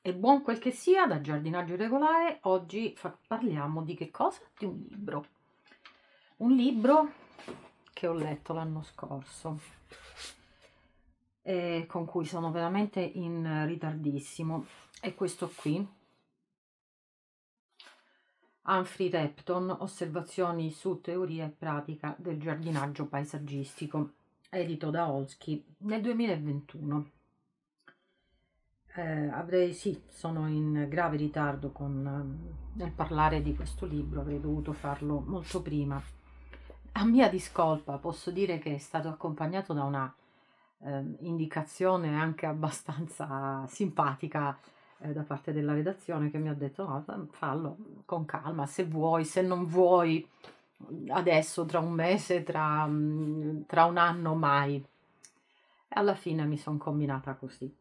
E buon quel che sia, da giardinaggio regolare, oggi parliamo di che cosa? Di un libro. Un libro che ho letto l'anno scorso e eh, con cui sono veramente in ritardissimo. È questo qui, Humphrey Repton, Osservazioni su teoria e pratica del giardinaggio paesaggistico, edito da Olsky nel 2021 eh, avrei sì, sono in grave ritardo con, eh, nel parlare di questo libro, avrei dovuto farlo molto prima. A mia discolpa posso dire che è stato accompagnato da una eh, indicazione anche abbastanza simpatica eh, da parte della redazione che mi ha detto no, ah, fallo con calma, se vuoi, se non vuoi, adesso, tra un mese, tra, mm, tra un anno, mai. E Alla fine mi sono combinata così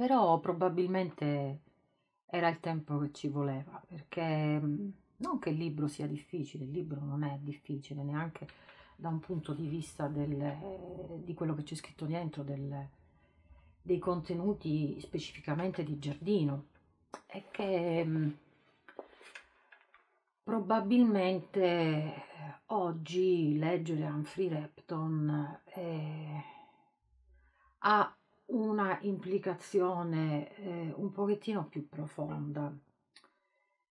però probabilmente era il tempo che ci voleva, perché mhmm, non che il libro sia difficile, il libro non è difficile neanche da un punto di vista del, di quello che c'è scritto dentro, del, dei contenuti specificamente di Giardino, è che mhmm, probabilmente oggi leggere Humphrey Repton eh, ha una implicazione eh, un pochettino più profonda.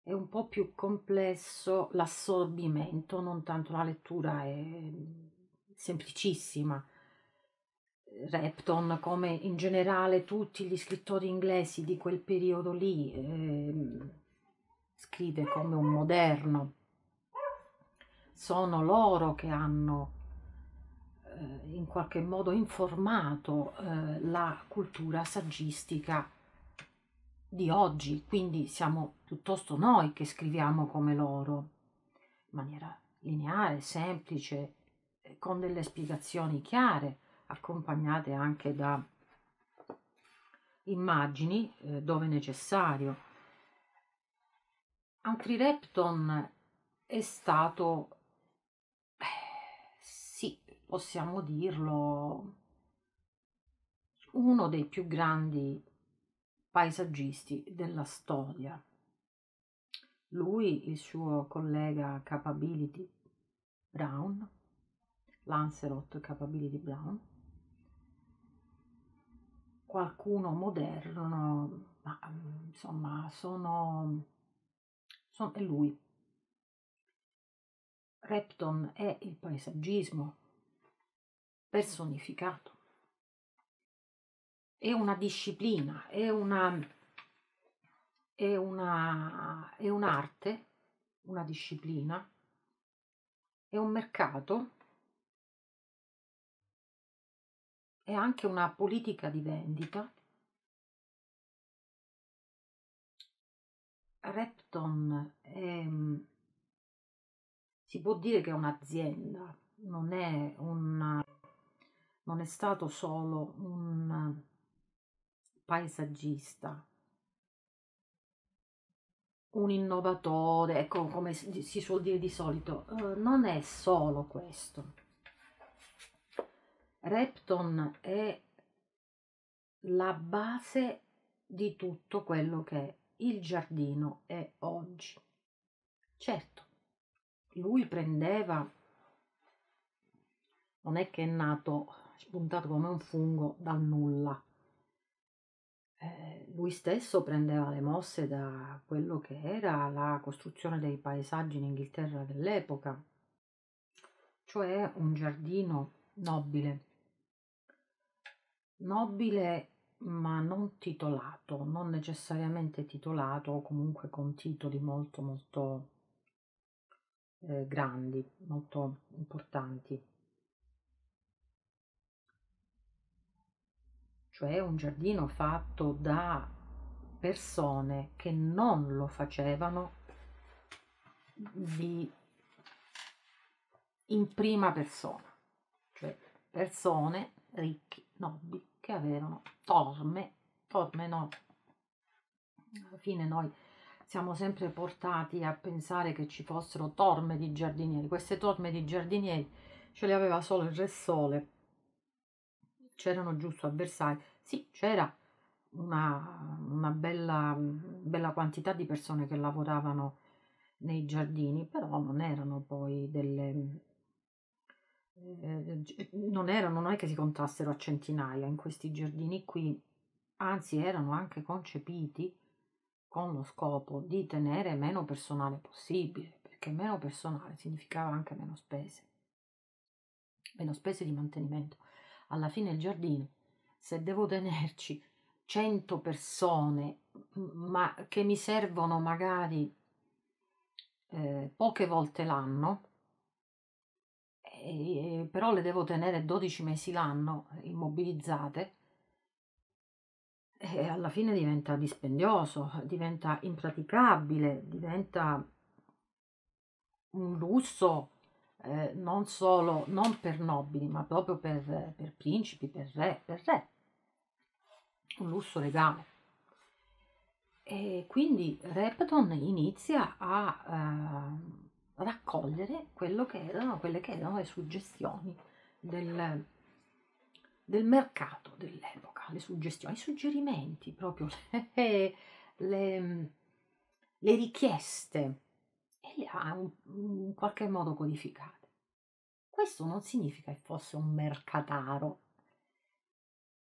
È un po' più complesso l'assorbimento, non tanto la lettura è semplicissima. Repton, come in generale tutti gli scrittori inglesi di quel periodo lì, eh, scrive come un moderno. Sono loro che hanno eh, in qualche modo informato eh, la cultura saggistica di oggi, quindi siamo piuttosto noi che scriviamo come loro, in maniera lineare, semplice, eh, con delle spiegazioni chiare, accompagnate anche da immagini eh, dove necessario. Humphrey Repton è stato possiamo dirlo, uno dei più grandi paesaggisti della storia. Lui, il suo collega Capability Brown, Lancelot Capability Brown, qualcuno moderno, ma insomma sono, sono è lui. Repton è il paesaggismo, personificato. È una disciplina, è, una, è, una, è un'arte, una disciplina, è un mercato, è anche una politica di vendita. Repton è, si può dire che è un'azienda, non è un non è stato solo un paesaggista, un innovatore, ecco come si suol dire di solito, uh, non è solo questo. Repton è la base di tutto quello che il giardino è oggi. Certo, lui prendeva, non è che è nato spuntato come un fungo dal nulla. Eh, lui stesso prendeva le mosse da quello che era la costruzione dei paesaggi in Inghilterra dell'epoca, cioè un giardino nobile, nobile ma non titolato, non necessariamente titolato o comunque con titoli molto molto eh, grandi, molto importanti. cioè un giardino fatto da persone che non lo facevano di, in prima persona, cioè persone ricchi, nobili, che avevano torme, torme no, alla fine noi siamo sempre portati a pensare che ci fossero torme di giardinieri, queste torme di giardinieri ce le aveva solo il Re Sole c'erano giusto a Versailles, sì, c'era una, una bella, bella, quantità di persone che lavoravano nei giardini, però non erano poi delle... Eh, eh non erano, non è che si contassero a centinaia in questi giardini qui, anzi erano anche concepiti con lo scopo di tenere meno personale possibile, perché meno personale significava anche meno spese, meno spese di mantenimento alla fine il giardino, se devo tenerci 100 persone, ma che mi servono magari eh, poche volte l'anno, e, eh, eh, però le devo tenere 12 mesi l'anno immobilizzate, e eh, alla fine diventa dispendioso, diventa impraticabile, diventa un lusso eh, non solo, non per nobili, ma proprio per, per principi, per re, per re. Un lusso legale. E quindi Repton inizia a eh, raccogliere che erano, quelle che erano le suggestioni del, del mercato dell'epoca, le suggestioni, i suggerimenti, proprio le, le, le richieste e le ha in qualche modo codificate. Questo non significa che fosse un mercataro,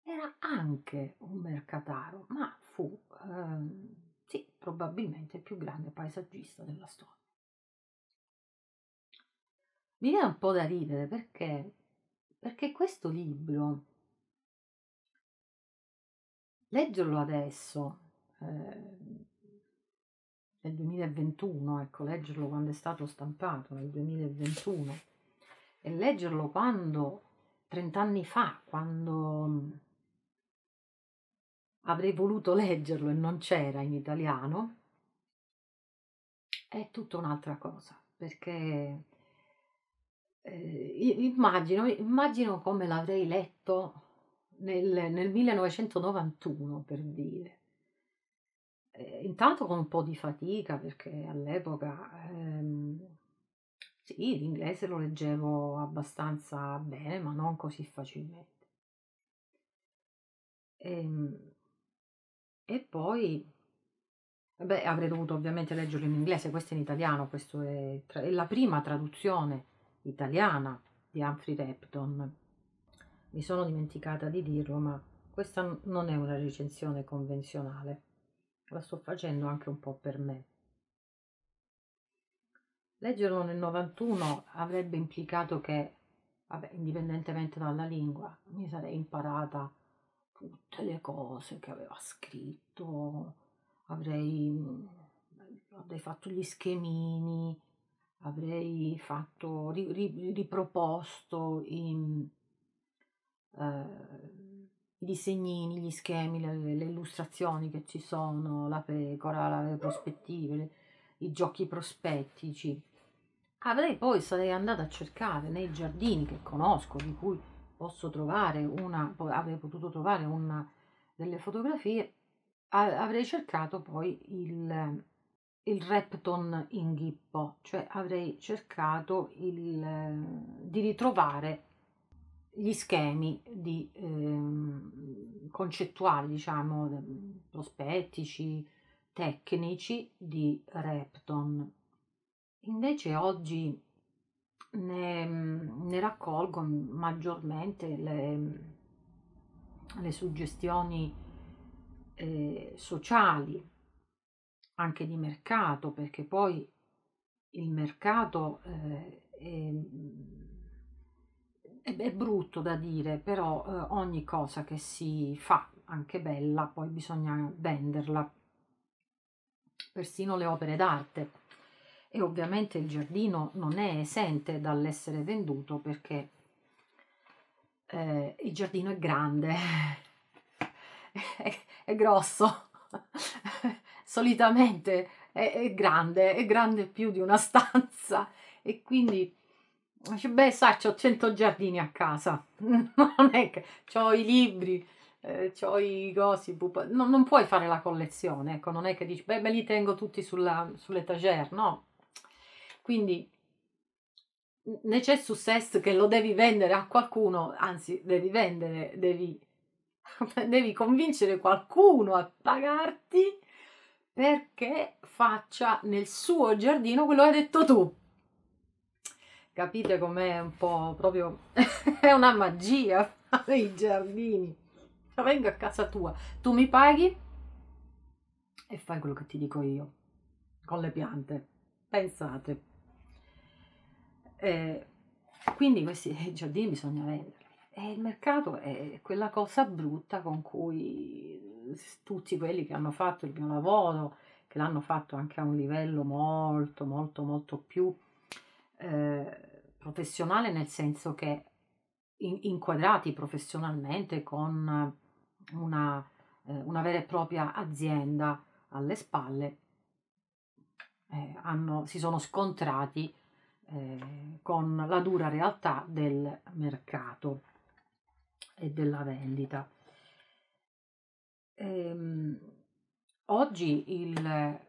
era anche un mercataro, ma fu, ehm, sì, probabilmente il più grande paesaggista della storia. Mi viene un po' da ridere perché, perché questo libro, leggerlo adesso, eh, nel 2021, ecco, leggerlo quando è stato stampato nel 2021 e leggerlo quando, 30 anni fa, quando mm, avrei voluto leggerlo e non c'era in italiano, è tutta un'altra cosa, perché eh, immagino, immagino come l'avrei letto nel, nel 1991, per dire eh, intanto con un po' di fatica perché all'epoca ehm, sì, l'inglese lo leggevo abbastanza bene, ma non così facilmente. E, ehm, e poi beh, avrei dovuto ovviamente leggerlo in inglese, questo è in italiano, questa è, è la prima traduzione italiana di Humphrey Repton. Mi sono dimenticata di dirlo, ma questa non è una recensione convenzionale la sto facendo anche un po' per me. Leggerlo nel 91 avrebbe implicato che, vabbè, indipendentemente dalla lingua, mi sarei imparata tutte le cose che aveva scritto, avrei, avrei fatto gli schemini, avrei fatto, ri, ri, riproposto in, eh, i disegnini, gli schemi, le, le illustrazioni che ci sono, la pecora, le prospettive, le, i giochi prospettici. Avrei poi sarei andata a cercare nei giardini che conosco, di cui posso trovare una, avrei potuto trovare una delle fotografie, avrei cercato poi il, il Repton in ghippo, cioè avrei cercato il, di ritrovare gli schemi di, eh, concettuali, diciamo, prospettici, tecnici di Repton. Invece oggi ne, ne raccolgo maggiormente le, le suggestioni eh, sociali, anche di mercato, perché poi il mercato eh, è è brutto da dire, però eh, ogni cosa che si fa, anche bella, poi bisogna venderla, persino le opere d'arte. E ovviamente il giardino non è esente dall'essere venduto perché eh, il giardino è grande, è, è, grosso, solitamente è, è grande, è grande più di una stanza e quindi beh, sai, ho 100 giardini a casa, non è che ho i libri, eh, ho i cosi, no, non puoi fare la collezione, ecco, non è che dici, beh, me li tengo tutti sulla, sull'etagere, no. Quindi necessus est che lo devi vendere a qualcuno, anzi, devi vendere, devi, devi convincere qualcuno a pagarti perché faccia nel suo giardino quello che hai detto tu. Capite com'è un po' proprio... è una magia fare i giardini. Cioè, vengo a casa tua, tu mi paghi e fai quello che ti dico io con le piante. Pensate. Eh, quindi questi giardini bisogna venderli. E il mercato è quella cosa brutta con cui tutti quelli che hanno fatto il mio lavoro, che l'hanno fatto anche a un livello molto, molto, molto più eh, professionale nel senso che in, inquadrati professionalmente con eh, una, eh, una, vera e propria azienda alle spalle, eh, hanno, si sono scontrati eh, con la dura realtà del mercato e della vendita. Ehm, oggi il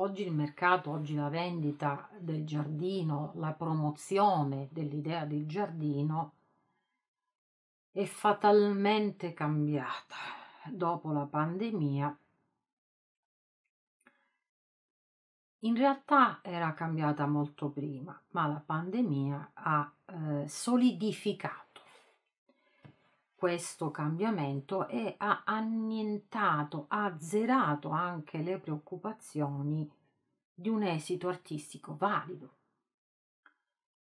Oggi il mercato, oggi la vendita del giardino, la promozione dell'idea del giardino è fatalmente cambiata dopo la pandemia. In realtà era cambiata molto prima, ma la pandemia ha eh, solidificato questo cambiamento e ha annientato, ha azzerato anche le preoccupazioni di un esito artistico valido.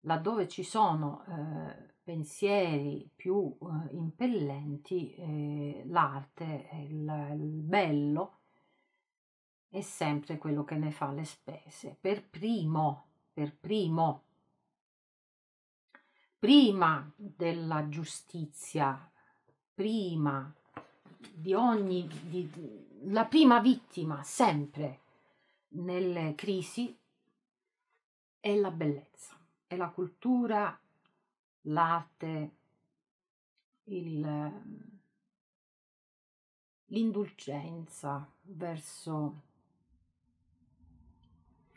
Laddove ci sono eh, pensieri più eh, impellenti, eh, l'arte, il, il bello, è sempre quello che ne fa le spese. Per primo, per primo, prima della giustizia prima di ogni, di, la prima vittima sempre nelle crisi è la bellezza, è la cultura, l'arte, il, l'indulgenza verso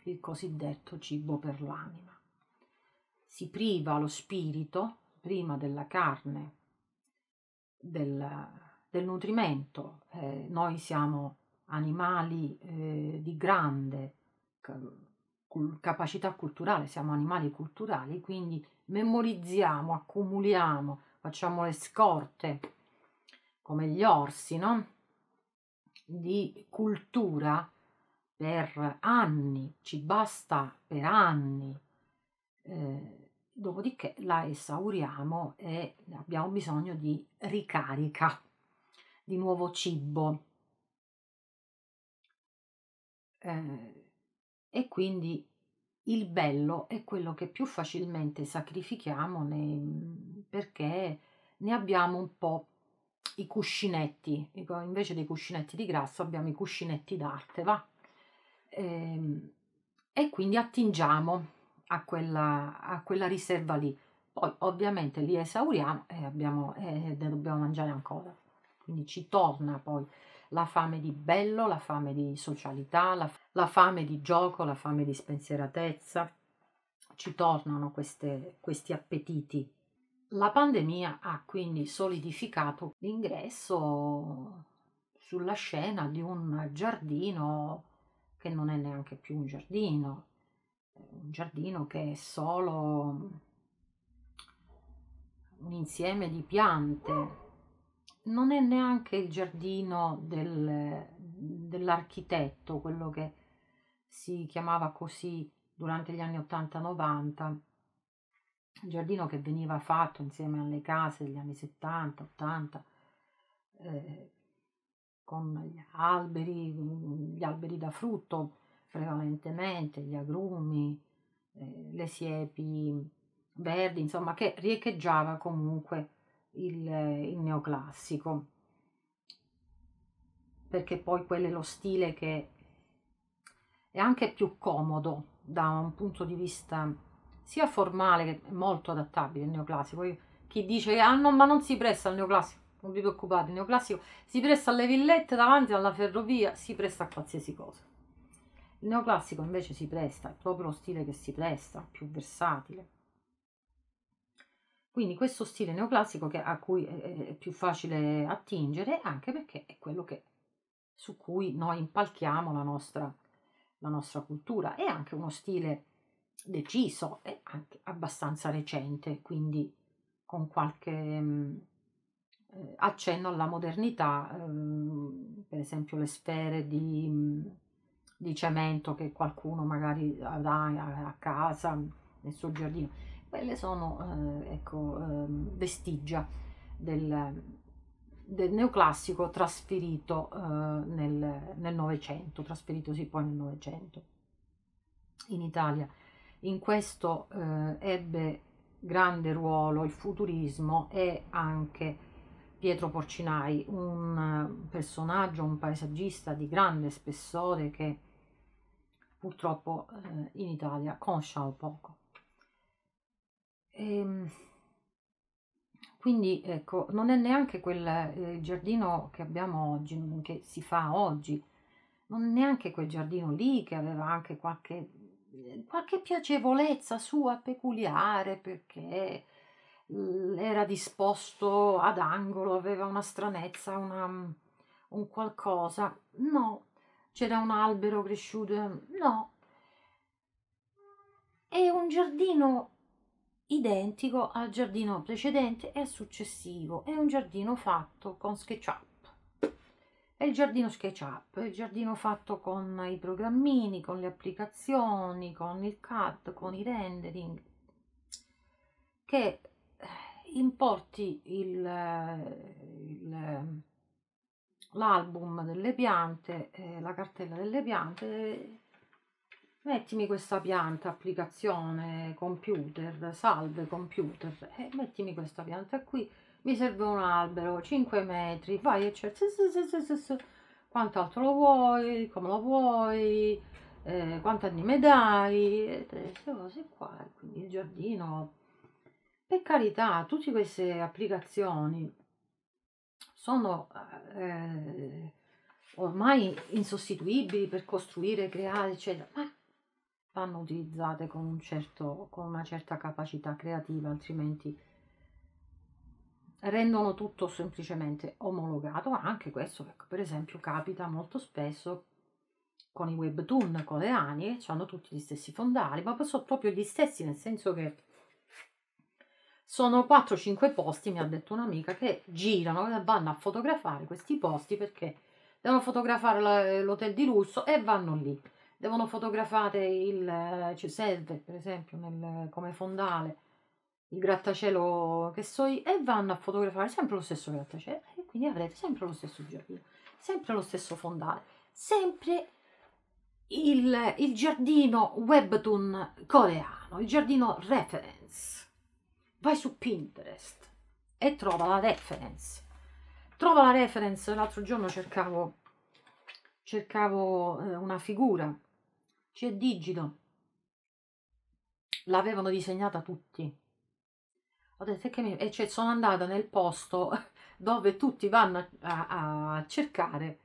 il cosiddetto cibo per l'anima. Si priva lo spirito prima della carne del, del nutrimento. Eh, noi siamo animali eh, di grande capacità culturale, siamo animali culturali, quindi memorizziamo, accumuliamo, facciamo le scorte come gli orsi, no? Di cultura per anni, ci basta per anni. Eh, dopodiché la esauriamo e abbiamo bisogno di ricarica, di nuovo cibo. Eh, e quindi il bello è quello che più facilmente sacrifichiamo nei, perché ne abbiamo un po' i cuscinetti, invece dei cuscinetti di grasso abbiamo i cuscinetti d'arte, va? Eh, e quindi attingiamo a quella, a quella riserva lì. Poi ovviamente li esauriamo e, abbiamo, e dobbiamo mangiare ancora. Quindi ci torna poi la fame di bello, la fame di socialità, la, la fame di gioco, la fame di spensieratezza. Ci tornano queste, questi appetiti. La pandemia ha quindi solidificato l'ingresso sulla scena di un giardino che non è neanche più un giardino, un giardino che è solo un insieme di piante, non è neanche il giardino del, dell'architetto, quello che si chiamava così durante gli anni 80-90, il giardino che veniva fatto insieme alle case degli anni 70-80, eh, con gli alberi, gli alberi da frutto, prevalentemente gli agrumi, eh, le siepi verdi, insomma, che riecheggiava comunque il, il neoclassico, perché poi quello è lo stile che è anche più comodo da un punto di vista sia formale che molto adattabile il neoclassico. Io, chi dice ah no, ma non si presta al neoclassico, non vi preoccupate, il neoclassico si presta alle villette davanti alla ferrovia, si presta a qualsiasi cosa neoclassico invece si presta, è proprio lo stile che si presta, più versatile. Quindi questo stile neoclassico che, a cui è più facile attingere anche perché è quello che, su cui noi impalchiamo la nostra, la nostra cultura. È anche uno stile deciso e anche abbastanza recente, quindi con qualche mh, mm, eh, accenno alla modernità, mh, ehm, per esempio le sfere di... Mh, mm, di cemento che qualcuno magari avrà a casa nel suo giardino. Quelle sono eh, ecco, eh, vestigia del, del, neoclassico trasferito eh, nel Novecento, trasferitosi poi nel Novecento in Italia. In questo eh, ebbe grande ruolo il futurismo e anche Pietro Porcinai, un personaggio, un paesaggista di grande spessore che purtroppo eh, in Italia conosciamo poco. E, ehm, quindi ecco, non è neanche quel eh, giardino che abbiamo oggi, che si fa oggi, non è neanche quel giardino lì che aveva anche qualche, eh, qualche piacevolezza sua peculiare perché era disposto ad angolo, aveva una stranezza, una, un qualcosa. No, c'era un albero cresciuto, no. È un giardino identico al giardino precedente e successivo, è un giardino fatto con SketchUp. È il giardino SketchUp, è il giardino fatto con i programmini, con le applicazioni, con il CAD, con i rendering, che importi il, il l'album delle piante, eh, la cartella delle piante, mettimi questa pianta, applicazione, computer, salve computer, eh, mettimi questa pianta qui, mi serve un albero, 5 metri, vai e c'è, cioè, quanto altro lo vuoi, come lo vuoi, eh, quanti anni mi dai, queste cose qua, quindi il giardino. Per carità, tutte queste applicazioni sono eh, eh, ormai insostituibili per costruire, creare, eccetera, ma vanno utilizzate con, un certo, con una certa capacità creativa, altrimenti rendono tutto semplicemente omologato. Anche questo, ecco, per esempio, capita molto spesso con i webtoon coreani, hanno tutti gli stessi fondali, ma sono proprio gli stessi, nel senso che sono 4-5 posti, mi ha detto un'amica, che girano, vanno a fotografare questi posti perché devono fotografare l'hotel di lusso e vanno lì. Devono fotografare il, eh, ci serve per esempio nel, come fondale il grattacielo che so io e vanno a fotografare sempre lo stesso grattacielo e quindi avrete sempre lo stesso giardino, sempre lo stesso fondale, sempre il, il giardino webtoon coreano, il giardino reference vai su Pinterest e trova la reference. Trova la reference, l'altro giorno cercavo, cercavo eh, una figura, c'è Digido, l'avevano disegnata tutti. Ho detto che mi... e cioè sono andata nel posto dove tutti vanno a, a cercare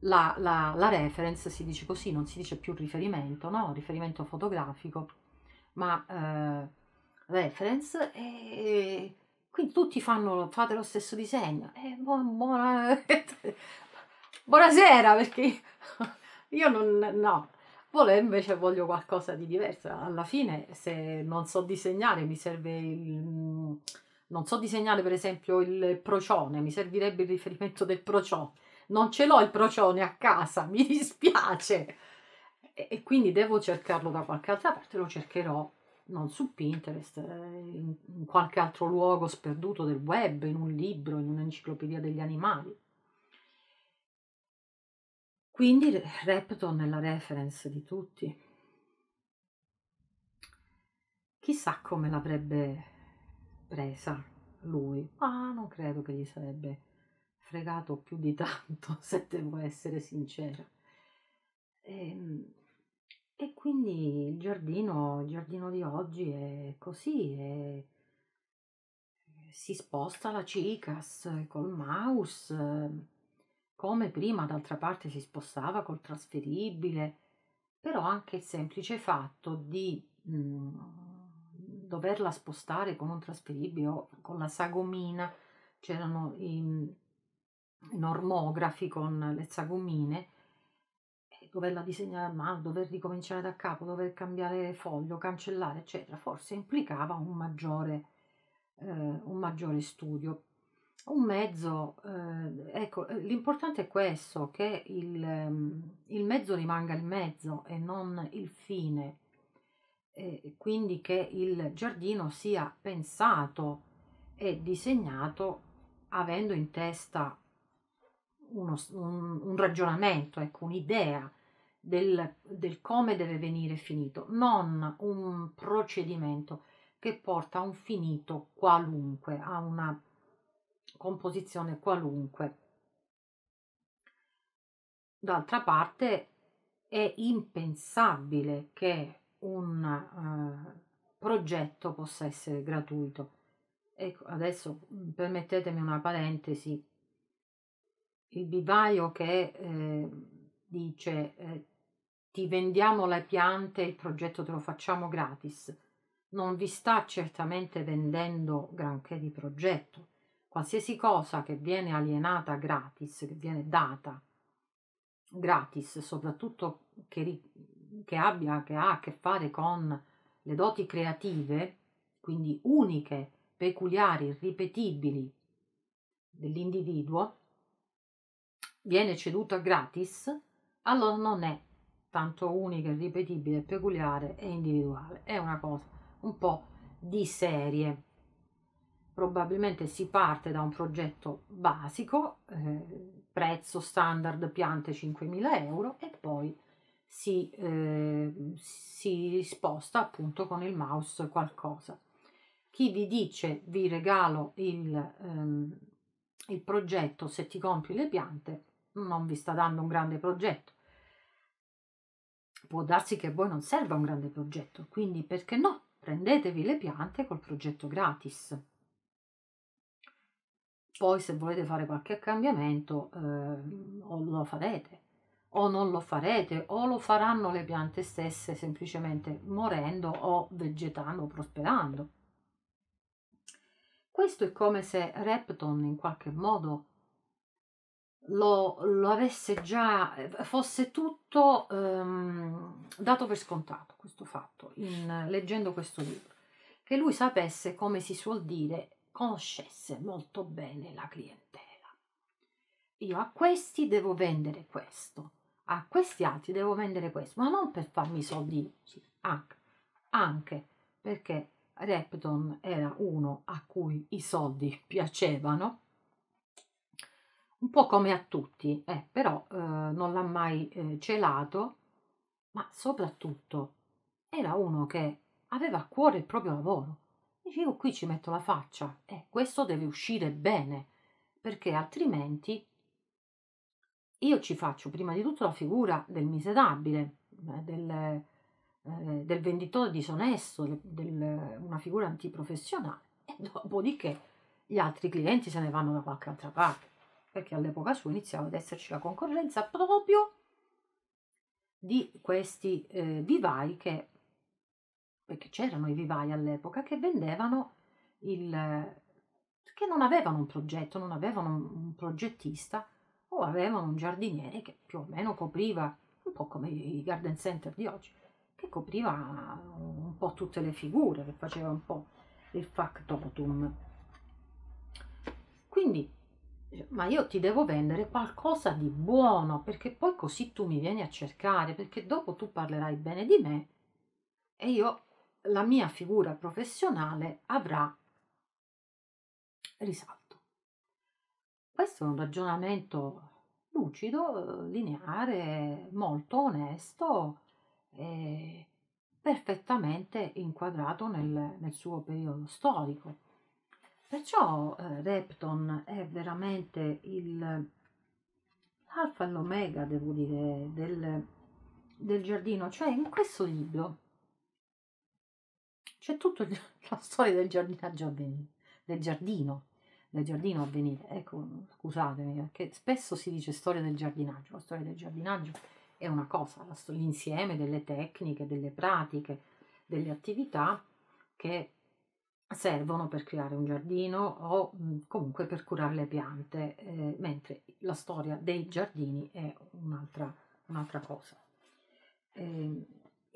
la, la, la, reference, si dice così, non si dice più riferimento, no? Riferimento fotografico, ma... Eh, reference e quindi tutti fanno, fate lo stesso disegno. E buona, buona, buonasera perché io non... no. Volevo invece voglio qualcosa di diverso. Alla fine se non so disegnare mi serve il... Mm, non so disegnare per esempio il procione, mi servirebbe il riferimento del procione. Non ce l'ho il procione a casa, mi dispiace. e quindi devo cercarlo da qualche altra parte, lo cercherò non su Pinterest, eh, in, qualche altro luogo sperduto del web, in un libro, in un'enciclopedia degli animali. Quindi Repton è la reference di tutti. Chissà come l'avrebbe presa lui, ma ah, non credo che gli sarebbe fregato più di tanto, se devo essere sincera. E, ehm, quindi il giardino, il giardino di oggi è così, è, si sposta la cicas col mouse, come prima d'altra parte si spostava col trasferibile, però anche il semplice fatto di mh, mm, doverla spostare con un trasferibile o con la sagomina, c'erano i, normografi con le sagomine, doverla disegnare a mano, dover ricominciare da capo, dover cambiare foglio, cancellare, eccetera, forse implicava un maggiore, eh, un maggiore studio. Un mezzo, eh, ecco, eh, l'importante è questo, che il, ehm, il, mezzo rimanga il mezzo e non il fine, e quindi che il giardino sia pensato e disegnato avendo in testa uno, un, un, ragionamento, ecco, un'idea del, del come deve venire finito, non un procedimento che porta a un finito qualunque, a una composizione qualunque. D'altra parte è impensabile che un eh, progetto possa essere gratuito. Ecco, adesso mm, permettetemi una parentesi. Il vivaio che eh, dice eh, ti vendiamo le piante, il progetto te lo facciamo gratis, non vi sta certamente vendendo granché di progetto. Qualsiasi cosa che viene alienata gratis, che viene data gratis, soprattutto che, che abbia che ha a che fare con le doti creative, quindi uniche, peculiari, ripetibili dell'individuo, viene ceduta gratis, allora non è tanto unica, irripetibile, peculiare e individuale. È una cosa un po' di serie. Probabilmente si parte da un progetto basico, eh, prezzo standard piante 5.000 euro e poi si, eh, si sposta appunto con il mouse qualcosa. Chi vi dice vi regalo il, ehm, il progetto se ti compri le piante non vi sta dando un grande progetto, Può darsi che a voi non serva un grande progetto, quindi perché no? Prendetevi le piante col progetto gratis. Poi se volete fare qualche cambiamento eh, o lo farete o non lo farete o lo faranno le piante stesse semplicemente morendo o vegetando o prosperando. Questo è come se Repton in qualche modo lo, lo avesse già, fosse tutto ehm, dato per scontato questo fatto, in, leggendo questo libro, che lui sapesse, come si suol dire, conoscesse molto bene la clientela. Io a questi devo vendere questo, a questi altri devo vendere questo, ma non per farmi soldi, anche, anche perché Repton era uno a cui i soldi piacevano un po' come a tutti, eh, però eh, non l'ha mai eh, celato, ma soprattutto era uno che aveva a cuore il proprio lavoro. Dice io qui ci metto la faccia e eh, questo deve uscire bene, perché altrimenti io ci faccio prima di tutto la figura del miserabile, eh, del, eh, del venditore disonesto, del, del, una figura antiprofessionale e dopodiché gli altri clienti se ne vanno da qualche altra parte perché all'epoca sua iniziava ad esserci la concorrenza proprio di questi eh, vivai che, perché c'erano i vivai all'epoca, che vendevano il... che non avevano un progetto, non avevano un progettista o avevano un giardiniere che più o meno copriva, un po' come i garden center di oggi, che copriva un po' tutte le figure, che faceva un po' il factotum. Quindi eh, ma io ti devo vendere qualcosa di buono perché poi così tu mi vieni a cercare perché dopo tu parlerai bene di me e io la mia figura professionale avrà risalto. Questo è un ragionamento lucido, lineare, molto onesto e perfettamente inquadrato nel, nel suo periodo storico Perciò eh, Repton è veramente il alfa e l'omega, devo dire, del, del giardino. Cioè in questo libro c'è tutta la storia del giardinaggio avvenire, del giardino, del giardino a Ecco, scusatemi, perché spesso si dice storia del giardinaggio. La storia del giardinaggio è una cosa, l'insieme delle tecniche, delle pratiche, delle attività che servono per creare un giardino o mhmm, comunque per curare le piante, eh, mentre la storia dei giardini è un'altra, un'altra cosa. Eh,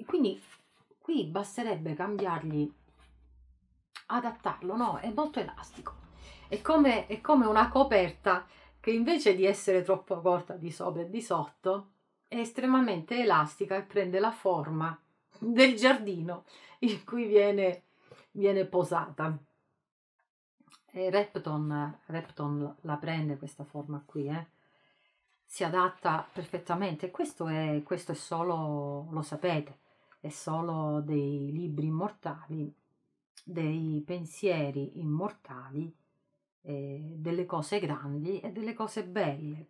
quindi qui basterebbe cambiargli, adattarlo, no? È molto elastico, è come, è come una coperta che invece di essere troppo corta di sopra e di sotto, è estremamente elastica e prende la forma del giardino in cui viene viene posata. E Repton, Repton la prende questa forma qui, eh? si adatta perfettamente. Questo è, questo è solo, lo sapete, è solo dei libri immortali, dei pensieri immortali, eh, delle cose grandi e delle cose belle.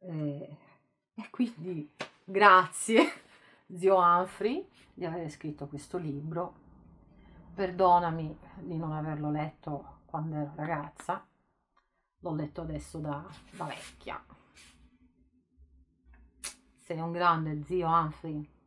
Eh, e quindi grazie, zio Anfri, di aver scritto questo libro perdonami di non averlo letto quando ero ragazza, l'ho letto adesso da, da vecchia. Sei un grande zio Humphrey.